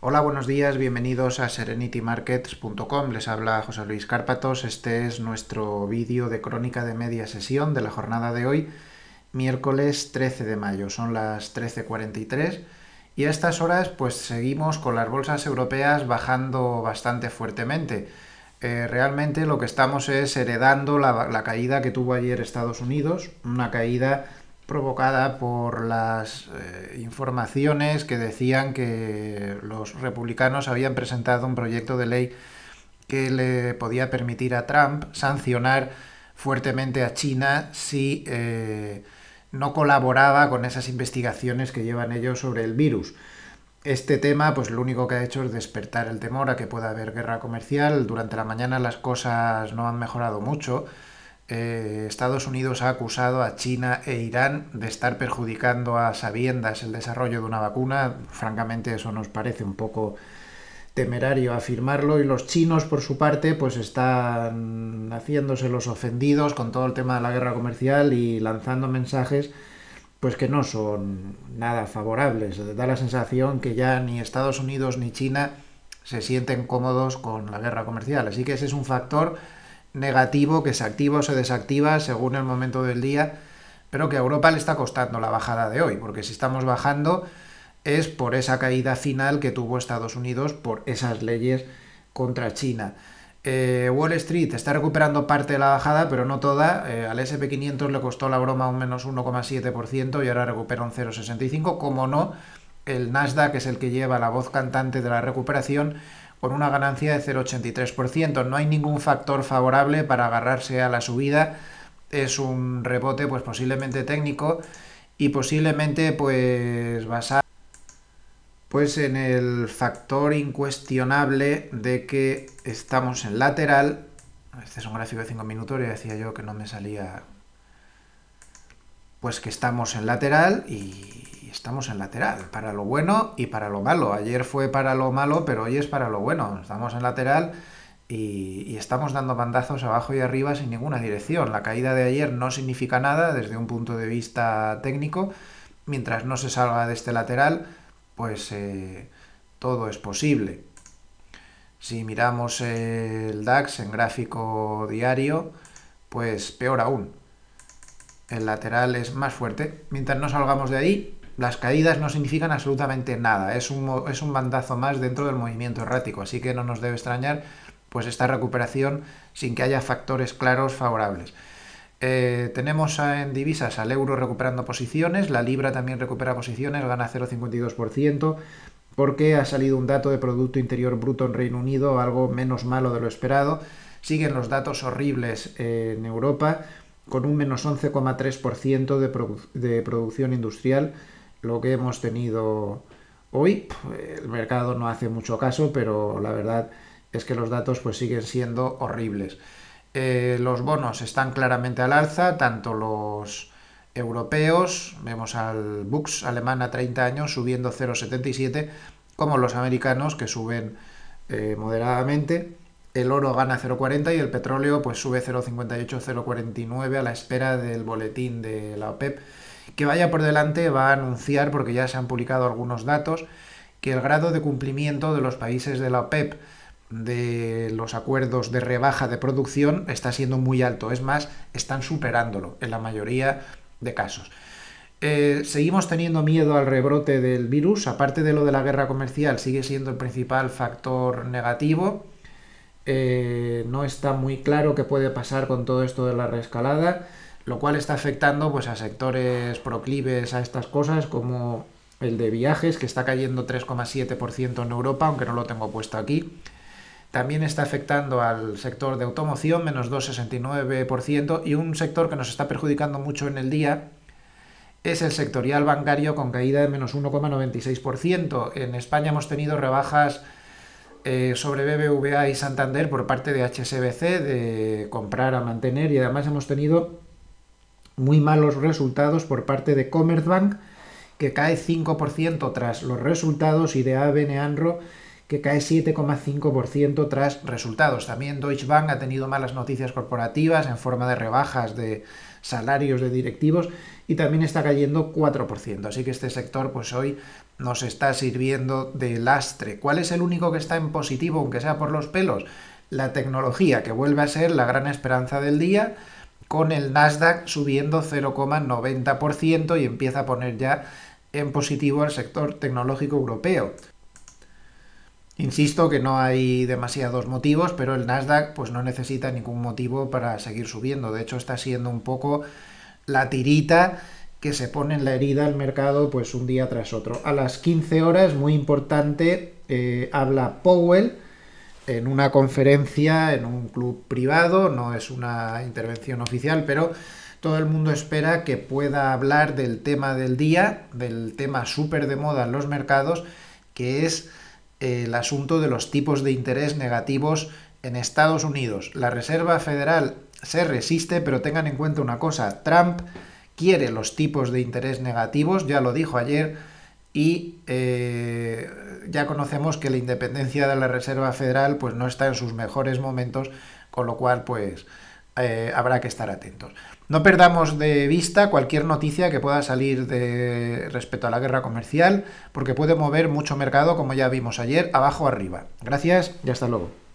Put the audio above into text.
Hola, buenos días, bienvenidos a serenitymarkets.com. Les habla José Luis Cárpatos. Este es nuestro vídeo de crónica de media sesión de la jornada de hoy, miércoles 13 de mayo. Son las 13.43 y a estas horas pues seguimos con las bolsas europeas bajando bastante fuertemente. Eh, realmente lo que estamos es heredando la, la caída que tuvo ayer Estados Unidos, una caída provocada por las eh, informaciones que decían que los republicanos habían presentado un proyecto de ley que le podía permitir a Trump sancionar fuertemente a China si eh, no colaboraba con esas investigaciones que llevan ellos sobre el virus. Este tema, pues lo único que ha hecho es despertar el temor a que pueda haber guerra comercial. Durante la mañana las cosas no han mejorado mucho. Eh, Estados Unidos ha acusado a China e Irán de estar perjudicando a sabiendas el desarrollo de una vacuna. Francamente eso nos parece un poco temerario afirmarlo y los chinos por su parte pues están haciéndose los ofendidos con todo el tema de la guerra comercial y lanzando mensajes pues que no son nada favorables. Da la sensación que ya ni Estados Unidos ni China se sienten cómodos con la guerra comercial. Así que ese es un factor negativo que se activa o se desactiva según el momento del día, pero que a Europa le está costando la bajada de hoy, porque si estamos bajando es por esa caída final que tuvo Estados Unidos por esas leyes contra China. Eh, Wall Street está recuperando parte de la bajada, pero no toda. Eh, al SP500 le costó la broma un menos 1,7% y ahora recupera un 0,65%. Como no, el Nasdaq es el que lleva la voz cantante de la recuperación con una ganancia de 0,83%. No hay ningún factor favorable para agarrarse a la subida. Es un rebote pues posiblemente técnico y posiblemente pues basado pues en el factor incuestionable de que estamos en lateral. Este es un gráfico de 5 minutos, ya decía yo que no me salía pues que estamos en lateral y estamos en lateral, para lo bueno y para lo malo. Ayer fue para lo malo, pero hoy es para lo bueno. Estamos en lateral y, estamos dando bandazos abajo y arriba sin ninguna dirección. La caída de ayer no significa nada desde un punto de vista técnico. Mientras no se salga de este lateral, pues eh, todo es posible. Si miramos eh, el DAX en gráfico diario, pues peor aún. El lateral es más fuerte. Mientras no salgamos de ahí, las caídas no significan absolutamente nada, es un, es bandazo más dentro del movimiento errático, así que no nos debe extrañar pues esta recuperación sin que haya factores claros favorables. Eh, tenemos en divisas al euro recuperando posiciones, la libra también recupera posiciones, gana 0,52%, porque ha salido un dato de Producto Interior Bruto en Reino Unido, algo menos malo de lo esperado. Siguen los datos horribles eh, en Europa, con un menos 11,3% de, de producción industrial lo que hemos tenido hoy. Pues, el mercado no hace mucho caso, pero la verdad es que los datos pues siguen siendo horribles. Eh, los bonos están claramente al alza, tanto los europeos, vemos al Bux alemán a 30 años subiendo 0,77, como los americanos que suben eh, moderadamente. El oro gana 0,40 y el petróleo pues sube 0,58, 0,49 a la espera del boletín de la OPEP que vaya por delante va a anunciar, porque ya se han publicado algunos datos, que el grado de cumplimiento de los países de la OPEP de los acuerdos de rebaja de producción está siendo muy alto. Es más, están superándolo en la mayoría de casos. Eh, seguimos teniendo miedo al rebrote del virus, aparte de lo de la guerra comercial, sigue siendo el principal factor negativo. Eh, no está muy claro qué puede pasar con todo esto de la rescalada lo cual está afectando pues, a sectores proclives a estas cosas como el de viajes, que está cayendo 3,7% en Europa, aunque no lo tengo puesto aquí. También está afectando al sector de automoción, menos 2,69%, y un sector que nos está perjudicando mucho en el día es el sectorial bancario con caída de menos 1,96%. En España hemos tenido rebajas eh, sobre BBVA y Santander por parte de HSBC de comprar a mantener y además hemos tenido muy malos resultados por parte de Commerzbank, que cae 5% tras los resultados, y de ABN Anro, que cae 7,5% tras resultados. También Deutsche Bank ha tenido malas noticias corporativas en forma de rebajas de salarios de directivos y también está cayendo 4%. Así que este sector pues hoy nos está sirviendo de lastre. ¿Cuál es el único que está en positivo, aunque sea por los pelos? La tecnología, que vuelve a ser la gran esperanza del día con el Nasdaq subiendo 0,90% y empieza a poner ya en positivo al sector tecnológico europeo. Insisto que no hay demasiados motivos, pero el Nasdaq pues no necesita ningún motivo para seguir subiendo. De hecho, está siendo un poco la tirita que se pone en la herida al mercado pues un día tras otro. A las 15 horas, muy importante, eh, habla Powell en una conferencia, en un club privado, no es una intervención oficial, pero todo el mundo espera que pueda hablar del tema del día, del tema súper de moda en los mercados, que es eh, el asunto de los tipos de interés negativos en Estados Unidos. La Reserva Federal se resiste, pero tengan en cuenta una cosa, Trump quiere los tipos de interés negativos, ya lo dijo ayer, y eh, ya conocemos que la independencia de la Reserva Federal pues no está en sus mejores momentos, con lo cual pues eh, habrá que estar atentos. No perdamos de vista cualquier noticia que pueda salir de respecto a la guerra comercial, porque puede mover mucho mercado, como ya vimos ayer, abajo arriba. Gracias y hasta luego.